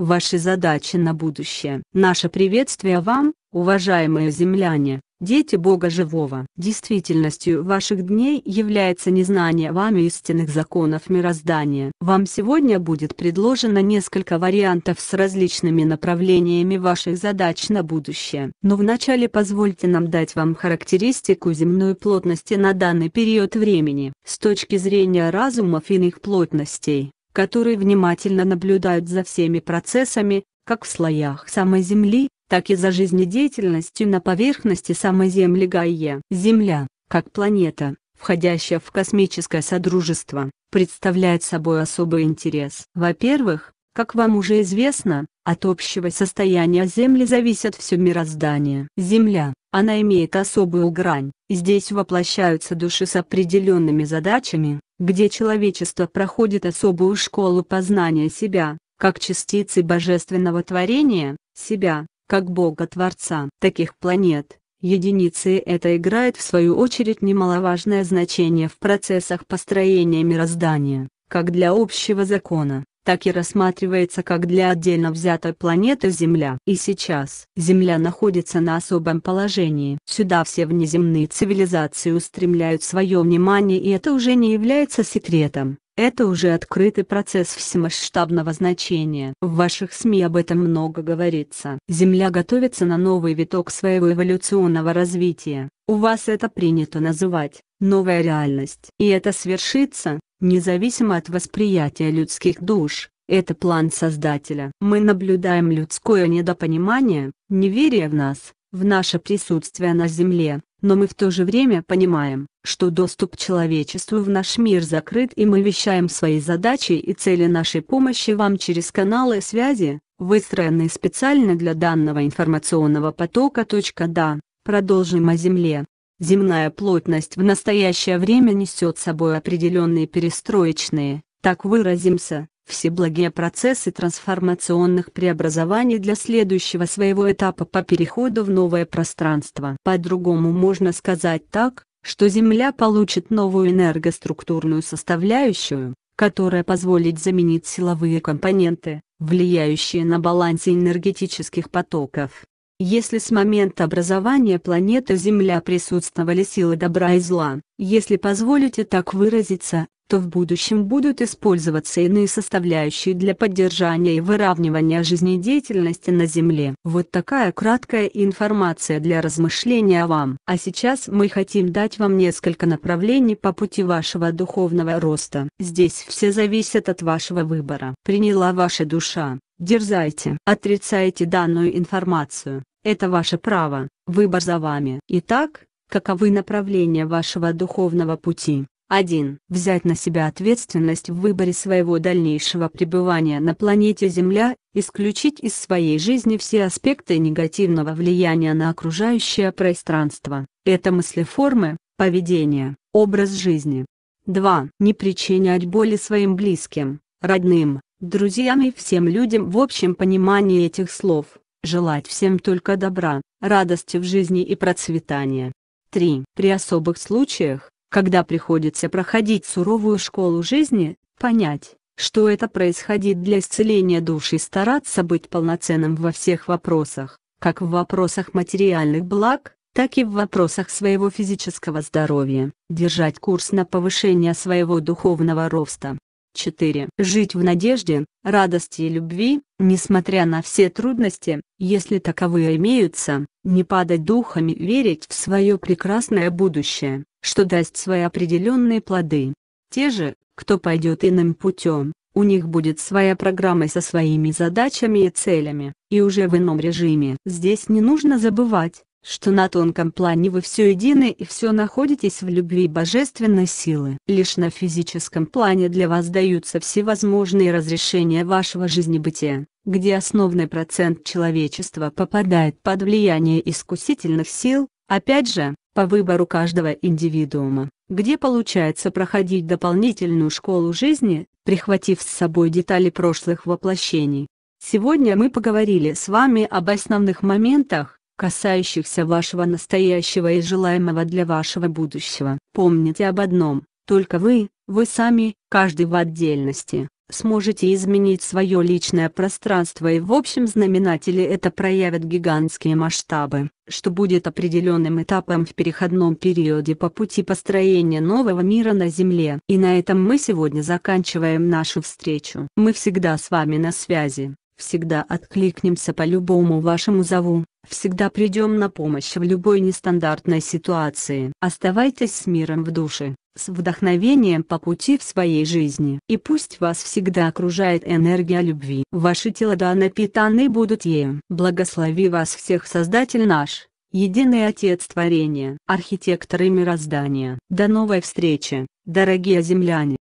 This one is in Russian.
Ваши задачи на будущее. Наше приветствие вам, уважаемые земляне, дети Бога Живого. Действительностью ваших дней является незнание вами истинных законов мироздания. Вам сегодня будет предложено несколько вариантов с различными направлениями ваших задач на будущее. Но вначале позвольте нам дать вам характеристику земной плотности на данный период времени. С точки зрения разумов иных плотностей, которые внимательно наблюдают за всеми процессами, как в слоях самой Земли, так и за жизнедеятельностью на поверхности самой Земли Гайя. Земля, как планета, входящая в космическое содружество, представляет собой особый интерес. Во-первых, как вам уже известно, от общего состояния Земли зависят все мироздание. Земля, она имеет особую грань, здесь воплощаются души с определенными задачами, где человечество проходит особую школу познания себя, как частицы божественного творения, себя, как Бога-творца. Таких планет, единицы это играет в свою очередь немаловажное значение в процессах построения мироздания, как для общего закона, так и рассматривается как для отдельно взятой планеты Земля. И сейчас Земля находится на особом положении. Сюда все внеземные цивилизации устремляют свое внимание и это уже не является секретом. Это уже открытый процесс всемасштабного значения. В ваших СМИ об этом много говорится. Земля готовится на новый виток своего эволюционного развития. У вас это принято называть «новая реальность». И это свершится, независимо от восприятия людских душ. Это план Создателя. Мы наблюдаем людское недопонимание, неверие в нас, в наше присутствие на Земле, но мы в то же время понимаем, что доступ человечеству в наш мир закрыт и мы вещаем свои задачи и цели нашей помощи вам через каналы связи, выстроенные специально для данного информационного потока. Да, продолжим о Земле. Земная плотность в настоящее время несет собой определенные перестроечные, так выразимся, все благие процессы трансформационных преобразований для следующего своего этапа по переходу в новое пространство. По-другому можно сказать так, что Земля получит новую энергоструктурную составляющую, которая позволит заменить силовые компоненты, влияющие на баланс энергетических потоков. Если с момента образования планеты Земля присутствовали силы добра и зла, если позволите так выразиться, то в будущем будут использоваться иные составляющие для поддержания и выравнивания жизнедеятельности на Земле. Вот такая краткая информация для размышления вам. А сейчас мы хотим дать вам несколько направлений по пути вашего духовного роста. Здесь все зависит от вашего выбора. Приняла ваша душа. Дерзайте. Отрицайте данную информацию. Это ваше право. Выбор за вами. Итак, каковы направления вашего духовного пути? 1. Взять на себя ответственность в выборе своего дальнейшего пребывания на планете Земля, исключить из своей жизни все аспекты негативного влияния на окружающее пространство. Это мысли, формы, поведение, образ жизни. 2. Не причинять боли своим близким, родным, друзьям и всем людям в общем понимании этих слов, желать всем только добра, радости в жизни и процветания. 3. При особых случаях, когда приходится проходить суровую школу жизни, понять, что это происходит для исцеления души и стараться быть полноценным во всех вопросах, как в вопросах материальных благ, так и в вопросах своего физического здоровья, держать курс на повышение своего духовного роста. 4. Жить в надежде, радости и любви, несмотря на все трудности, если таковые имеются, не падать духами и верить в свое прекрасное будущее что даст свои определенные плоды. Те же, кто пойдет иным путем, у них будет своя программа со своими задачами и целями, и уже в ином режиме. Здесь не нужно забывать, что на тонком плане вы все едины и все находитесь в любви божественной силы. Лишь на физическом плане для вас даются всевозможные разрешения вашего жизнебытия, где основной процент человечества попадает под влияние искусительных сил, опять же, по выбору каждого индивидуума, где получается проходить дополнительную школу жизни, прихватив с собой детали прошлых воплощений. Сегодня мы поговорили с вами об основных моментах, касающихся вашего настоящего и желаемого для вашего будущего. Помните об одном, только вы, вы сами, каждый в отдельности, сможете изменить свое личное пространство и в общем знаменателе это проявят гигантские масштабы что будет определенным этапом в переходном периоде по пути построения нового мира на Земле. И на этом мы сегодня заканчиваем нашу встречу. Мы всегда с вами на связи всегда откликнемся по любому вашему зову, всегда придем на помощь в любой нестандартной ситуации. Оставайтесь с миром в душе, с вдохновением по пути в своей жизни. И пусть вас всегда окружает энергия любви. Ваши тела да напитаны будут ею. Благослови вас всех Создатель наш, Единый Отец Творения, Архитекторы Мироздания. До новой встречи, дорогие земляне!